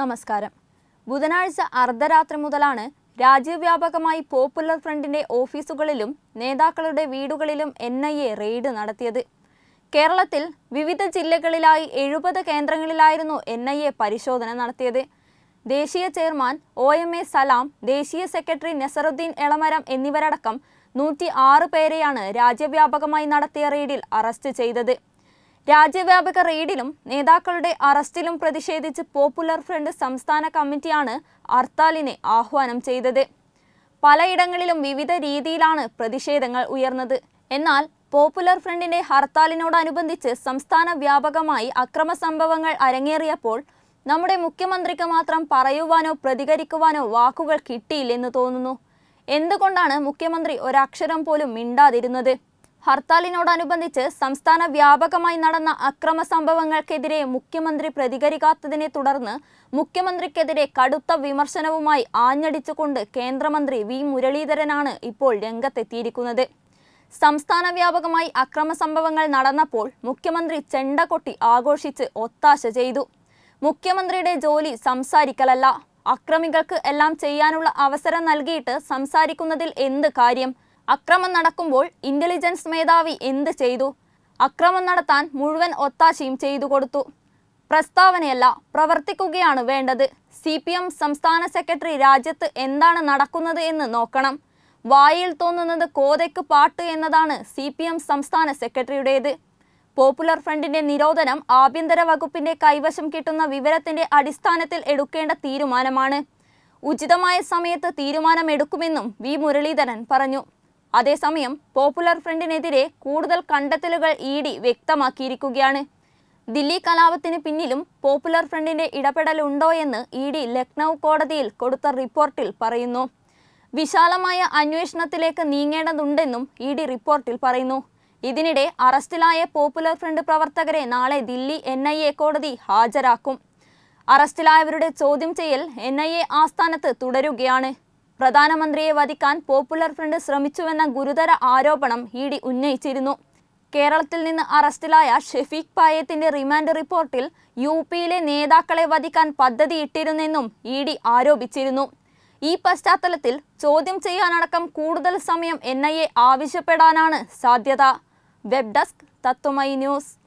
നമസ്കാരം ബുധനാഴ്ച അർദ്ധരാത്രി മുതലാണ് രാജ്യവ്യാപകമായി പോപ്പുലർ ഫ്രണ്ടിന്റെ ഓഫീസുകളിലും നേതാക്കളുടെ വീടുകളിലും എൻ ഐ എ റെയ്ഡ് നടത്തിയത് കേരളത്തിൽ വിവിധ ജില്ലകളിലായി എഴുപത് കേന്ദ്രങ്ങളിലായിരുന്നു എൻ ഐ എ പരിശോധന നടത്തിയത് ദേശീയ chairman O M A Salam ദേശീയ സെക്രട്ടറി നസറുദ്ദീൻ എളമരം എന്നിവരടക്കം നൂറ്റി ആറ് പേരെയാണ് രാജ്യവ്യാപകമായി നടത്തിയ റെയ്ഡിൽ അറസ്റ്റ് ചെയ്തത് രാജ്യവ്യാപക റെയ്ഡിലും നേതാക്കളുടെ അറസ്റ്റിലും പ്രതിഷേധിച്ച് പോപ്പുലർ ഫ്രണ്ട് സംസ്ഥാന കമ്മിറ്റിയാണ് ഹർത്താലിനെ ആഹ്വാനം ചെയ്തത് പലയിടങ്ങളിലും വിവിധ രീതിയിലാണ് പ്രതിഷേധങ്ങൾ ഉയർന്നത് എന്നാൽ പോപ്പുലർ ഫ്രണ്ടിന്റെ ഹർത്താലിനോടനുബന്ധിച്ച് സംസ്ഥാന വ്യാപകമായി അക്രമ സംഭവങ്ങൾ അരങ്ങേറിയപ്പോൾ നമ്മുടെ മുഖ്യമന്ത്രിക്ക് മാത്രം പറയുവാനോ പ്രതികരിക്കുവാനോ വാക്കുകൾ കിട്ടിയില്ലെന്ന് തോന്നുന്നു എന്തുകൊണ്ടാണ് മുഖ്യമന്ത്രി ഒരക്ഷരം പോലും മിണ്ടാതിരുന്നത് ഹർത്താലിനോടനുബന്ധിച്ച് സംസ്ഥാന വ്യാപകമായി നടന്ന അക്രമ സംഭവങ്ങൾക്കെതിരെ മുഖ്യമന്ത്രി പ്രതികരിക്കാത്തതിനെ തുടർന്ന് മുഖ്യമന്ത്രിക്കെതിരെ കടുത്ത വിമർശനവുമായി ആഞ്ഞടിച്ചുകൊണ്ട് കേന്ദ്രമന്ത്രി വി മുരളീധരനാണ് ഇപ്പോൾ രംഗത്തെത്തിയിരിക്കുന്നത് സംസ്ഥാന വ്യാപകമായി അക്രമ സംഭവങ്ങൾ നടന്നപ്പോൾ മുഖ്യമന്ത്രി ചെണ്ട കൊട്ടി ആഘോഷിച്ച് ഒത്താശ ചെയ്തു മുഖ്യമന്ത്രിയുടെ ജോലി സംസാരിക്കലല്ല അക്രമികൾക്ക് എല്ലാം ചെയ്യാനുള്ള അവസരം നൽകിയിട്ട് സംസാരിക്കുന്നതിൽ എന്ത് കാര്യം അക്രമം നടക്കുമ്പോൾ ഇൻ്റലിജൻസ് മേധാവി എന്ത് ചെയ്തു അക്രമം നടത്താൻ മുഴുവൻ ഒത്താശയും ചെയ്തു കൊടുത്തു പ്രസ്താവനയല്ല പ്രവർത്തിക്കുകയാണ് വേണ്ടത് സി പി എം സംസ്ഥാന സെക്രട്ടറി രാജ്യത്ത് എന്താണ് നടക്കുന്നത് എന്ന് നോക്കണം വായിൽ തോന്നുന്നത് കോതയ്ക്ക് പാട്ട് എന്നതാണ് സി പി എം സംസ്ഥാന സെക്രട്ടറിയുടേത് പോപ്പുലർ ഫ്രണ്ടിന്റെ നിരോധനം ആഭ്യന്തര വകുപ്പിന്റെ കൈവശം കിട്ടുന്ന വിവരത്തിന്റെ അടിസ്ഥാനത്തിൽ എടുക്കേണ്ട തീരുമാനമാണ് ഉചിതമായ സമയത്ത് തീരുമാനമെടുക്കുമെന്നും വി മുരളീധരൻ പറഞ്ഞു അതേസമയം പോപ്പുലർ ഫ്രണ്ടിനെതിരെ കൂടുതൽ കണ്ടെത്തലുകൾ ഇ ഡി വ്യക്തമാക്കിയിരിക്കുകയാണ് ദില്ലി കലാപത്തിന് പിന്നിലും പോപ്പുലർ ഫ്രണ്ടിന്റെ ഇടപെടലുണ്ടോ എന്ന് ഇ ഡി ലക്നൗ കോടതിയിൽ കൊടുത്ത റിപ്പോർട്ടിൽ പറയുന്നു വിശാലമായ അന്വേഷണത്തിലേക്ക് നീങ്ങേണ്ടതുണ്ടെന്നും ഇ ഡി റിപ്പോർട്ടിൽ പറയുന്നു ഇതിനിടെ അറസ്റ്റിലായ പോപ്പുലർ ഫ്രണ്ട് പ്രവർത്തകരെ നാളെ ദില്ലി എൻ കോടതി ഹാജരാക്കും അറസ്റ്റിലായവരുടെ ചോദ്യം ചെയ്യൽ എൻ ആസ്ഥാനത്ത് തുടരുകയാണ് പ്രധാനമന്ത്രിയെ വധിക്കാൻ പോപ്പുലർ ഫ്രണ്ട് ശ്രമിച്ചുവെന്ന ഗുരുതര ആരോപണം ഇ ഡി ഉന്നയിച്ചിരുന്നു കേരളത്തിൽ നിന്ന് അറസ്റ്റിലായ ഷെഫീഖ് പായത്തിന്റെ റിമാൻഡ് റിപ്പോർട്ടിൽ യു പിയിലെ നേതാക്കളെ വധിക്കാൻ പദ്ധതിയിട്ടിരുന്നെന്നും ഇ ഡി ആരോപിച്ചിരുന്നു ഈ പശ്ചാത്തലത്തിൽ ചോദ്യം ചെയ്യാനടക്കം കൂടുതൽ സമയം എൻ ഐ എ ആവശ്യപ്പെടാനാണ് സാധ്യത വെബ് ഡെസ്ക് തത്വമൈ ന്യൂസ്